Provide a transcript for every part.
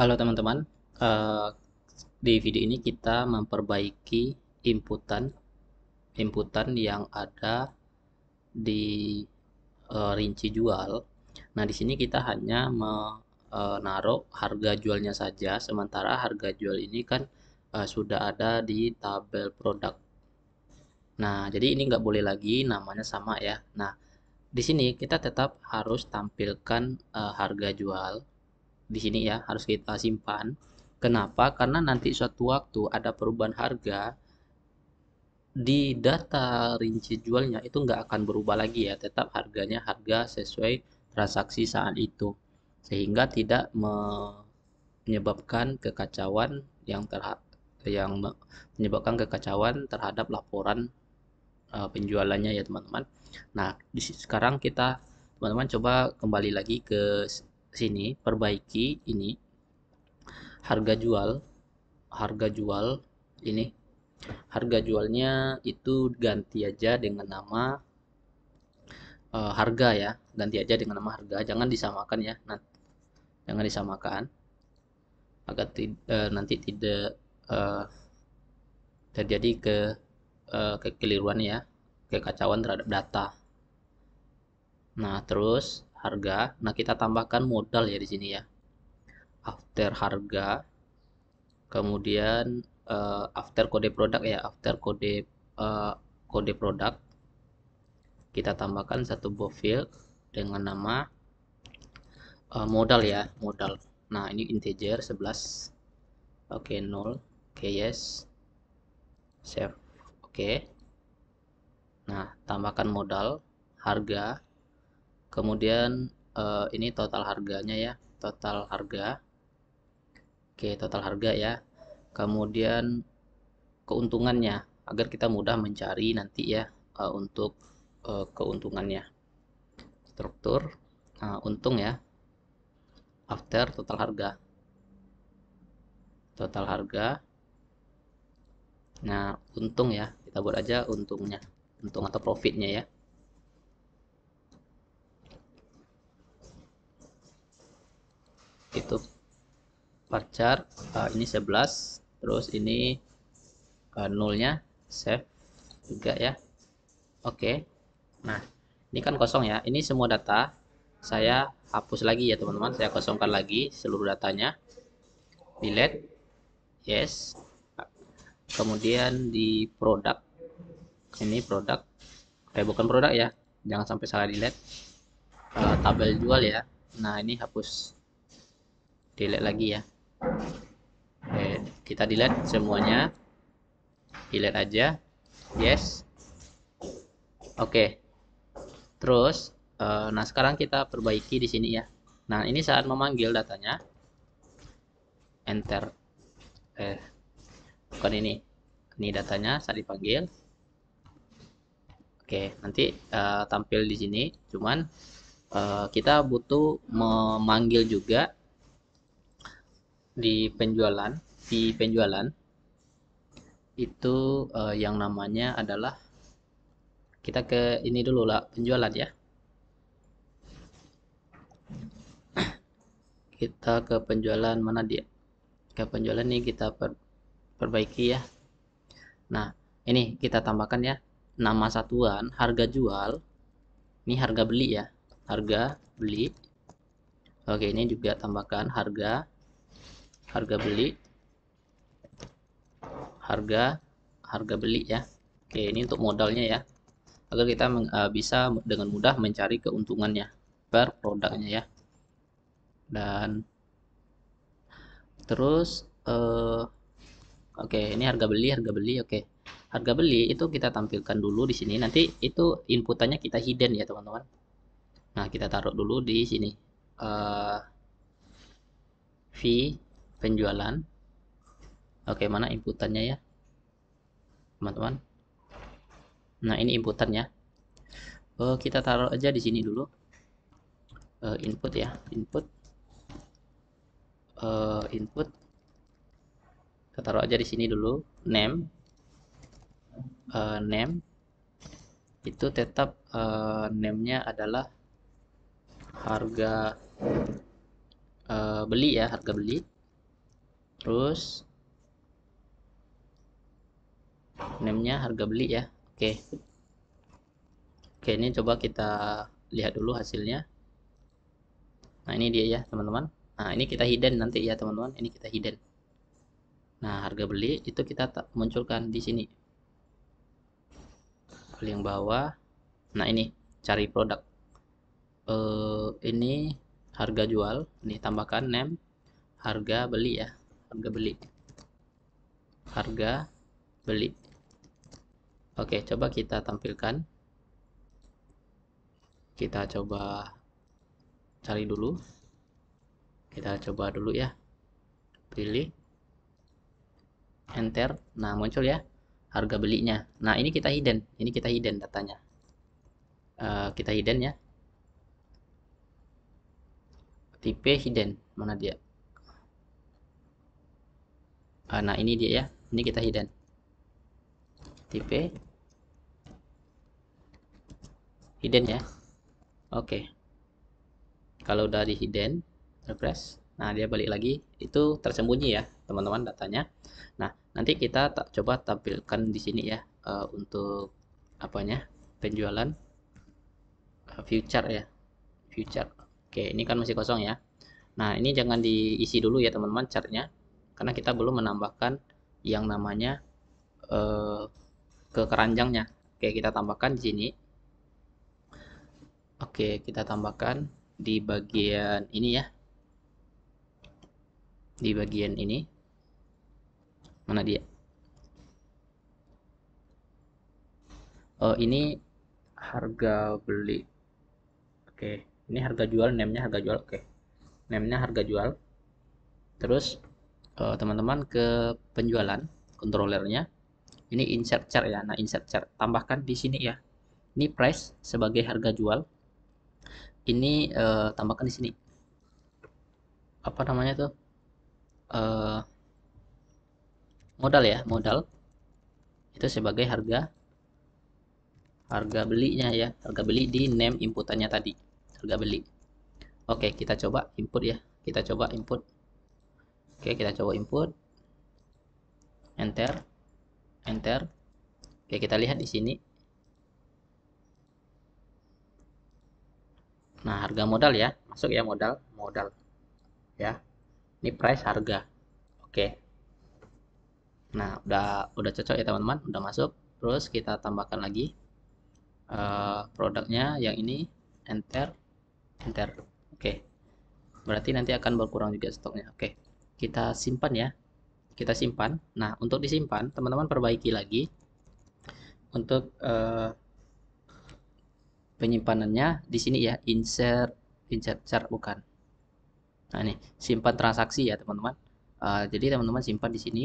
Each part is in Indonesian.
Halo teman-teman, eh, di video ini kita memperbaiki inputan inputan yang ada di eh, rinci jual. Nah, di sini kita hanya menaruh eh, harga jualnya saja, sementara harga jual ini kan sudah ada di tabel produk. Nah, jadi ini nggak boleh lagi namanya sama ya. Nah, di sini kita tetap harus tampilkan harga jual di sini ya harus kita simpan. Kenapa? Karena nanti suatu waktu ada perubahan harga di data rinci jualnya itu nggak akan berubah lagi ya, tetap harganya harga sesuai transaksi saat itu, sehingga tidak menyebabkan kekacauan yang terhadap yang menyebabkan kekacauan terhadap laporan uh, penjualannya ya teman-teman. Nah, di sekarang kita teman-teman coba kembali lagi ke sini perbaiki ini harga jual harga jual ini harga jualnya itu ganti aja dengan nama uh, harga ya ganti aja dengan nama harga jangan disamakan ya nah, jangan disamakan agar tid uh, eh, nanti tidak uh, terjadi ke uh, kekeliruan ya kekacauan terhadap data nah terus harga. Nah, kita tambahkan modal ya di sini ya. After harga, kemudian uh, after kode produk ya, after kode uh, kode produk. Kita tambahkan satu buah field dengan nama uh, modal ya, modal. Nah, ini integer 11. Oke, okay, 0. Oke, okay, yes. Save. Oke. Okay. Nah, tambahkan modal, harga, kemudian uh, ini total harganya ya total harga oke total harga ya kemudian keuntungannya agar kita mudah mencari nanti ya uh, untuk uh, keuntungannya struktur uh, untung ya after total harga total harga nah untung ya kita buat aja untungnya untung atau profitnya ya itu varchar uh, eh, ini 11 terus ini uh, eh, nolnya save juga ya oke okay. nah ini kan kosong ya ini semua data saya hapus lagi ya teman-teman saya kosongkan lagi seluruh datanya delete yes kemudian di produk ini produk eh bukan produk ya jangan sampai salah delete uh, tabel jual ya nah ini hapus delete lagi hmm. ya Oke, eh, kita delete semuanya delete aja yes oke terus eh, nah sekarang kita perbaiki di sini ya nah ini saat memanggil datanya enter eh bukan ini ini datanya saat dipanggil Oke, nanti uh, tampil di sini. Cuman uh, kita butuh memanggil juga di penjualan di penjualan itu uh, yang namanya adalah kita ke ini dulu lah penjualan ya kita ke penjualan mana dia ke penjualan ini kita per, perbaiki ya nah ini kita tambahkan ya nama satuan harga jual ini harga beli ya harga beli oke ini juga tambahkan harga harga beli harga harga beli ya oke ini untuk modalnya ya agar kita eh, bisa dengan mudah mencari keuntungannya per produknya ya dan terus uh, oke ini harga beli harga beli oke harga beli itu kita tampilkan dulu di sini nanti itu inputannya kita hidden ya teman-teman nah kita taruh dulu di sini uh, v penjualan oke mana inputannya ya teman-teman nah ini inputannya oh, kita taruh aja di sini dulu uh, input ya input uh, input kita taruh aja di sini dulu name uh, name itu tetap uh, name-nya adalah harga uh, beli ya harga beli terus namanya harga beli ya oke oke ini coba kita lihat dulu hasilnya nah ini dia ya teman-teman nah ini kita hidden nanti ya teman-teman ini kita hidden nah harga beli itu kita munculkan di sini Yang bawah nah ini cari produk uh, ini harga jual ini tambahkan name harga beli ya harga beli harga beli oke coba kita tampilkan kita coba cari dulu kita coba dulu ya pilih enter nah muncul ya harga belinya nah ini kita hidden ini kita hidden datanya uh, kita hidden ya tipe hidden mana dia Ah, nah ini dia ya ini kita hidden tipe hidden ya oke okay. kalau dari hidden refresh nah dia balik lagi itu tersembunyi ya teman-teman datanya nah nanti kita tak coba tampilkan di sini ya uh, untuk apanya penjualan uh, future ya future oke ini kan masih kosong ya nah ini jangan diisi dulu ya teman-teman chartnya karena kita belum menambahkan yang namanya eh, ke keranjangnya oke kita tambahkan di sini oke kita tambahkan di bagian ini ya di bagian ini mana dia oh, ini harga beli oke ini harga jual namanya harga jual oke namanya harga jual terus Eh, teman-teman ke penjualan kontrolernya ini insert chart ya nah insert chart tambahkan di sini ya ini price sebagai harga jual ini uh, tambahkan di sini apa namanya tuh uh, modal ya modal itu sebagai harga harga belinya ya harga beli di name inputannya tadi harga beli oke kita coba input ya kita coba input Oke, kita coba input. Enter. Enter. Oke, kita lihat di sini. Nah, harga modal ya. Masuk ya modal, modal. Ya. Ini price harga. Oke. Nah, udah udah cocok ya teman-teman, udah masuk. Terus kita tambahkan lagi uh, produknya yang ini enter enter. Oke. Berarti nanti akan berkurang juga stoknya. Oke kita simpan ya kita simpan nah untuk disimpan teman-teman perbaiki lagi untuk uh, penyimpanannya di sini ya insert insert chart bukan nah ini simpan transaksi ya teman-teman uh, jadi teman-teman simpan di sini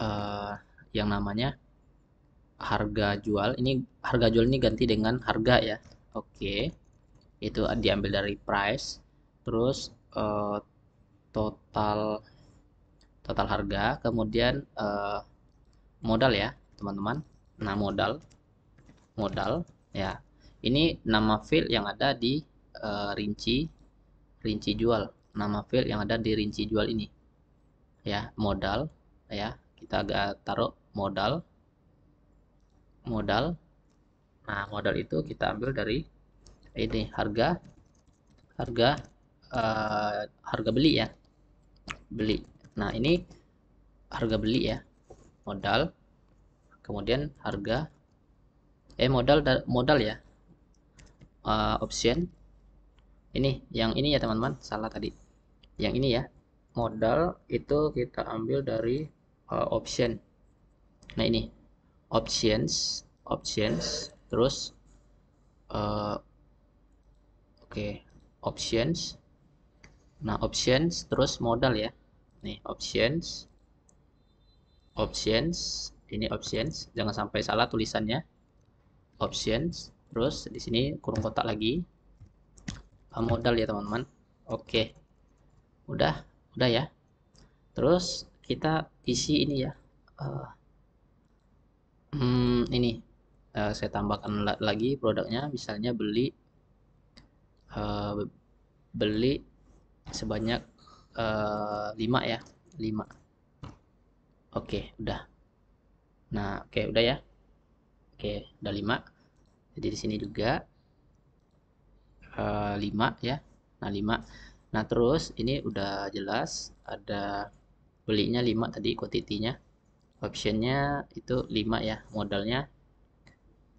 uh, yang namanya harga jual ini harga jual ini ganti dengan harga ya oke okay. itu diambil dari price terus uh, total total harga kemudian uh, modal ya teman-teman nah modal modal ya ini nama field yang ada di uh, rinci rinci jual nama field yang ada di rinci jual ini ya modal ya kita agak taruh modal modal nah modal itu kita ambil dari ini harga harga uh, harga beli ya beli Nah, ini harga beli ya. Modal kemudian harga eh modal modal ya. Uh, option ini yang ini ya teman-teman salah tadi yang ini ya modal itu kita ambil dari uh, option nah ini options options terus uh, oke okay, options nah options terus modal ya nih options options ini options jangan sampai salah tulisannya options terus di sini kurung kotak lagi modal ya teman-teman oke udah udah ya terus kita isi ini ya uh, hmm, ini uh, saya tambahkan lagi produknya misalnya beli uh, beli sebanyak 5 eh, ya 5 oke okay, udah nah oke okay, udah ya oke okay, udah 5 jadi di sini juga uh, eh, 5 ya nah 5 nah terus ini udah jelas ada belinya 5 tadi quantity-nya optionnya itu 5 ya modalnya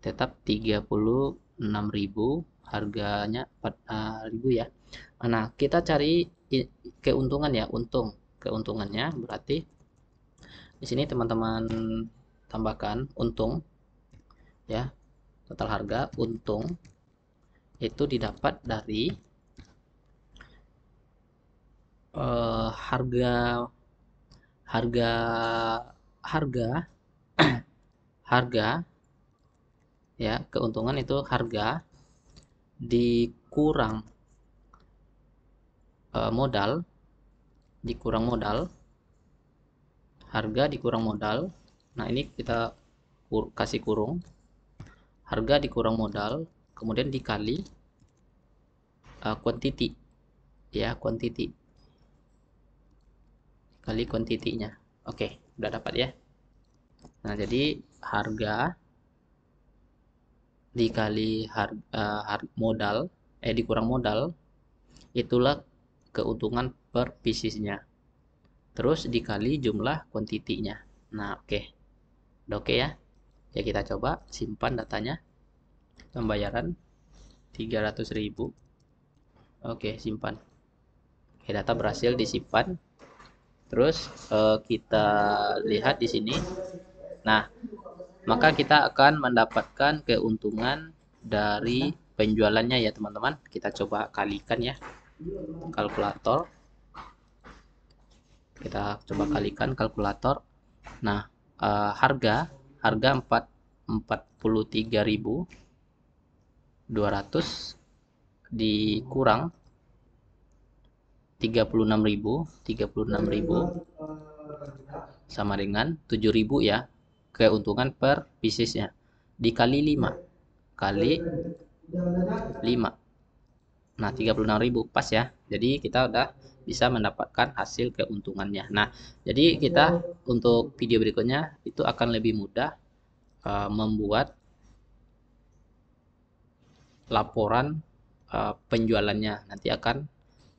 tetap 36.000 harganya 4.000 uh, eh, ya Nah kita cari keuntungan ya untung keuntungannya berarti di sini teman-teman tambahkan untung ya total harga untung itu didapat dari uh, harga harga harga harga ya keuntungan itu harga dikurang Eh, modal dikurang modal harga dikurang modal nah ini kita kur kasih kurung harga dikurang modal kemudian dikali uh, eh, quantity ya quantity kali quantity-nya oke okay, udah dapat ya nah jadi harga dikali harga, uh, eh, har modal eh dikurang modal itulah keuntungan per bisnisnya. Terus dikali jumlah kuantitinya. Nah, oke. Okay. oke okay ya. Ya kita coba simpan datanya. Pembayaran ribu. Oke, okay, simpan. okay, data berhasil disimpan. Terus eh, kita lihat di sini. Nah, maka kita akan mendapatkan keuntungan dari penjualannya ya teman-teman. Kita coba kalikan ya kalkulator kita coba kalikan kalkulator nah e, harga harga 4 43.200 dikurang 36.000 36.000 sama dengan 7.000 ya keuntungan per bisnisnya dikali 5 kali 5 Nah, 36.000 pas ya. Jadi kita udah bisa mendapatkan hasil keuntungannya. Nah, jadi kita untuk video berikutnya itu akan lebih mudah uh, membuat laporan uh, penjualannya. Nanti akan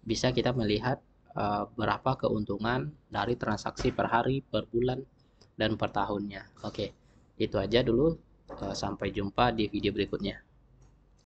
bisa kita melihat uh, berapa keuntungan dari transaksi per hari, per bulan, dan per tahunnya. Oke, itu aja dulu. Uh, sampai jumpa di video berikutnya.